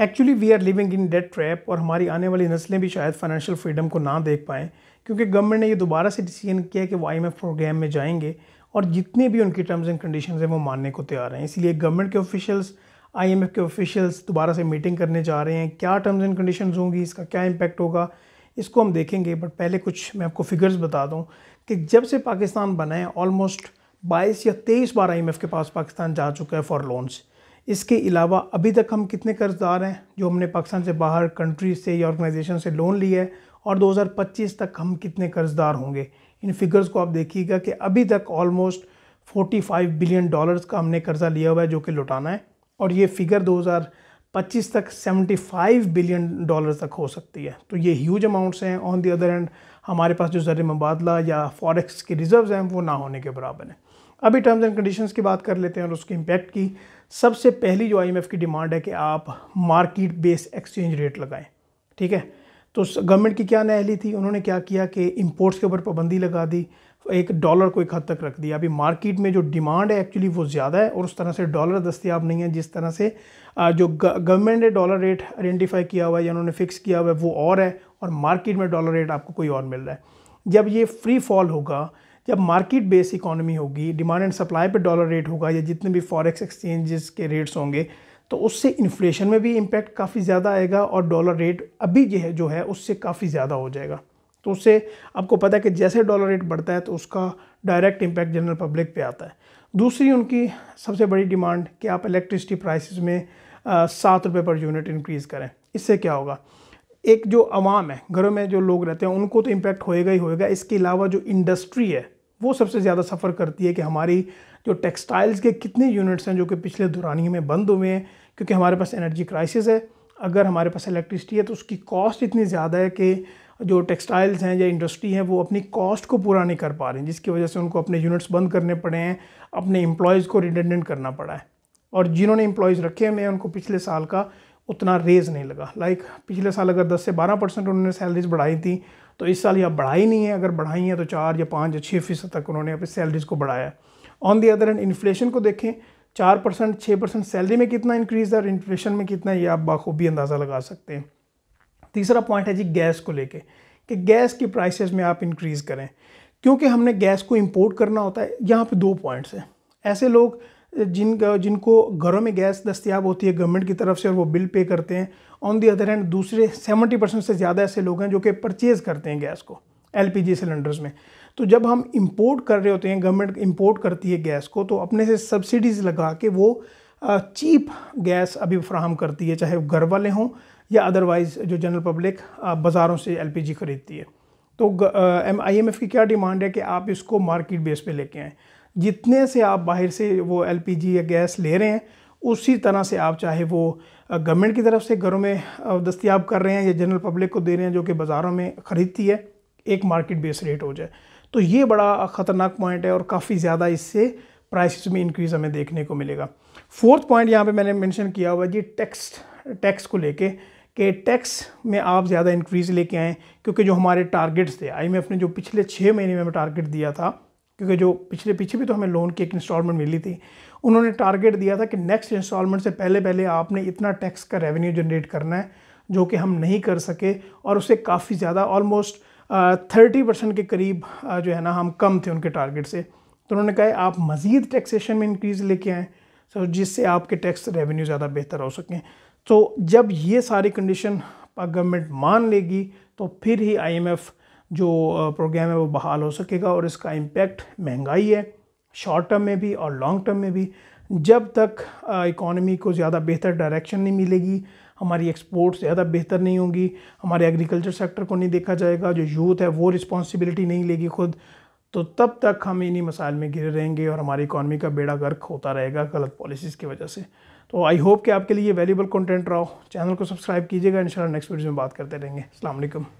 actually we are living in debt trap और हमारी आने वाली नस्लें भी शायद फाइनेंशियल फ्रीडम को ना देख पाएँ क्योंकि गवर्नमेंट ने ये दोबारा से डिसीजन किया कि वो आई प्रोग्राम में जाएंगे और जितने भी उनकी टर्म्स एंड कंडीशन हैं वो मानने को तैयार हैं इसलिए गवर्नमेंट के ऑफिशियल्स आईएमएफ के ऑफिशियल्स दोबारा से मीटिंग करने जा रहे हैं क्या टर्म्स एंड कंडीशन होंगी इसका क्या इम्पैक्ट होगा इसको हम देखेंगे बट पहले कुछ मैं आपको फिगर्स बता दूँ कि जब से पाकिस्तान बनाए ऑलमोस्ट बाईस या तेईस बार आई के पास पाकिस्तान जा चुका है फॉर लोन्स इसके अलावा अभी तक हम कितने कर्जदार हैं जो हमने पाकिस्तान से बाहर कंट्री से या ऑर्गेनाइजेशन से लोन लिया है और 2025 तक हम कितने कर्जदार होंगे इन फिगर्स को आप देखिएगा कि अभी तक ऑलमोस्ट 45 बिलियन डॉलर्स का हमने कर्जा लिया हुआ है जो कि लौटाना है और ये फिगर 2025 तक 75 बिलियन डॉलर तक हो सकती है तो ये ह्यूज अमाउंट्स हैं ऑन दी अदर एंड हमारे पास जो ज़र मुबादला या फॉरेक्स के रिज़र्व हैं वो ना होने के बराबर हैं अभी टर्म्स एंड कंडीशंस की बात कर लेते हैं और उसके इम्पैक्ट की सबसे पहली जो आईएमएफ की डिमांड है कि आप मार्केट बेस एक्सचेंज रेट लगाएं ठीक है तो गवर्नमेंट की क्या नहली थी उन्होंने क्या किया कि इम्पोर्ट्स के ऊपर पाबंदी लगा दी एक डॉलर को एक हद तक रख दिया अभी मार्केट में जो डिमांड है एक्चुअली वो ज़्यादा है और उस तरह से डॉलर दस्तियाब नहीं है जिस तरह से जो गवर्नमेंट ने डॉलर रेट आइडेंटिफाई किया हुआ है या उन्होंने फ़िक्स किया हुआ है वो और है और मार्केट में डॉलर रेट आपको कोई और मिल रहा है जब ये फ्री फॉल होगा जब मार्केट बेस इकोनॉमी होगी डिमांड एंड सप्लाई पर डॉलर रेट होगा या जितने भी फॉरेक्स एक्सचेंजेस के रेट्स होंगे तो उससे इन्फ्लेशन में भी इम्पैक्ट काफ़ी ज़्यादा आएगा और डॉलर रेट अभी जो है जो है उससे काफ़ी ज़्यादा हो जाएगा तो उससे आपको पता है कि जैसे डॉलर रेट बढ़ता है तो उसका डायरेक्ट इम्पैक्ट जनरल पब्लिक पे आता है दूसरी उनकी सबसे बड़ी डिमांड कि आप इलेक्ट्रिसिटी प्राइसेस में सात रुपये पर यूनिट इंक्रीज़ करें इससे क्या होगा एक जो आवाम है घरों में जो लोग रहते हैं उनको तो इम्पैक्ट होएगा ही होएगा इसके अलावा जो इंडस्ट्री है वो सबसे ज़्यादा सफ़र करती है कि हमारी जो टेक्सटाइल्स के कितने यूनिट्स हैं जो कि पिछले दुरानियों में बंद हुए हैं क्योंकि हमारे पास एनर्जी क्राइसिस है अगर हमारे पास इलेक्ट्रिसिटी है तो उसकी कॉस्ट इतनी ज़्यादा है कि जो टेक्सटाइल्स हैं या इंडस्ट्री हैं वो अपनी कॉस्ट को पूरा नहीं कर पा रहे हैं जिसकी वजह से उनको अपने यूनिट्स बंद करने पड़े हैं अपने इम्प्लॉयज़ को रिडेंडेंट करना पड़ा है और जिन्होंने इम्प्लॉयज़ रखे हुए हैं उनको पिछले साल का उतना रेज़ नहीं लगा लाइक like, पिछले साल अगर 10 से 12 परसेंट उन्होंने सैलरीज बढ़ाई थी तो इस साल ये बढ़ाई नहीं है अगर बढ़ाई है तो चार या पाँच या छः फीसद तक उन्होंने अपनी सैलरीज को बढ़ाया on the other end inflation को देखें चार परसेंट छः परसेंट सैलरी में कितना इंक्रीज़ है और इन्फ्लेशन में कितना है ये आप बाखूबी अंदाज़ा लगा सकते हैं तीसरा पॉइंट है जी गैस को लेके कि गैस की प्राइसेस में आप इंक्रीज़ करें क्योंकि हमने गैस को इंपोर्ट करना होता है यहाँ पे दो पॉइंट्स हैं ऐसे लोग जिन जिनको घरों में गैस दस्तियाब होती है गवर्नमेंट की तरफ से और वो बिल पे करते हैं ऑन दी अदर हैंड दूसरे सेवेंटी परसेंट से ज़्यादा ऐसे लोग हैं जो कि परचेज़ करते हैं गैस को जी सिलेंडर्स में तो जब हम इम्पोर्ट कर रहे होते हैं गवर्नमेंट इम्पोर्ट करती है गैस को तो अपने से सब्सिडीज़ लगा के वो चीप गैस अभी फ्राहम करती है चाहे घर वाले हों या अदरवाइज़ जो जनरल पब्लिक बाज़ारों से जी ख़रीदती है तो एम आई एम एफ़ की क्या डिमांड है कि आप इसको मार्केट बेस पे लेके आएँ जितने से आप बाहर से वो एल पी जी या गैस ले रहे हैं उसी तरह से आप चाहे वो गवर्नमेंट की तरफ से घरों में दस्तियाब कर रहे हैं या जनरल पब्लिक को दे रहे हैं जो कि बाज़ारों में ख़रीदती है एक मार्केट बेस रेट हो जाए तो ये बड़ा ख़तरनाक पॉइंट है और काफ़ी ज़्यादा इससे प्राइस में इंक्रीज़ हमें देखने को मिलेगा फोर्थ पॉइंट यहाँ पे मैंने मेंशन किया हुआ है जी टैक्स टैक्स को लेके कि टैक्स में आप ज़्यादा इंक्रीज़ लेके आएँ क्योंकि जो हमारे टारगेट्स थे आई ने जो पिछले छः महीने में हमें टारगेट दिया था क्योंकि जो पिछले पीछे भी तो हमें लोन की एक इंस्टॉलमेंट मिली थी उन्होंने टारगेट दिया था कि नेक्स्ट इंस्टॉलमेंट से पहले पहले आपने इतना टैक्स का रेवेन्यू जनरेट करना है जो कि हम नहीं कर सके और उससे काफ़ी ज़्यादा ऑलमोस्ट थर्टी परसेंट के करीब जो है ना हम कम थे उनके टारगेट से तो उन्होंने कहा आप मज़ीद टैक्सेशन में इंक्रीज़ लेके आएँ सो जिससे आपके टैक्स रेवेन्यू ज़्यादा बेहतर हो सकें तो जब ये सारी कंडीशन गवर्नमेंट मान लेगी तो फिर ही आईएमएफ जो प्रोग्राम है वो बहाल हो सकेगा और इसका इम्पैक्ट महंगाई है शॉर्ट टर्म में भी और लॉन्ग टर्म में भी जब तक इकोनॉमी को ज़्यादा बेहतर डायरेक्शन नहीं मिलेगी हमारी एक्सपोर्ट्स ज़्यादा बेहतर नहीं होंगी हमारे एग्रीकल्चर सेक्टर को नहीं देखा जाएगा जो यूथ है वो रिस्पॉन्सिबिलिटी नहीं लेगी खुद तो तब तक हम इन्हीं मसाइल में घिरे रहेंगे और हमारी इकानमी का बेड़ा गर्क होता रहेगा गलत पॉलिसीज़ की वजह से तो आई होप कि आपके लिए वैल्यूबल कंटेंट रहो चैनल को सब्सक्राइब कीजिएगा इंशाल्लाह नेक्स्ट वीडियो में बात करते रहेंगे अल्लाम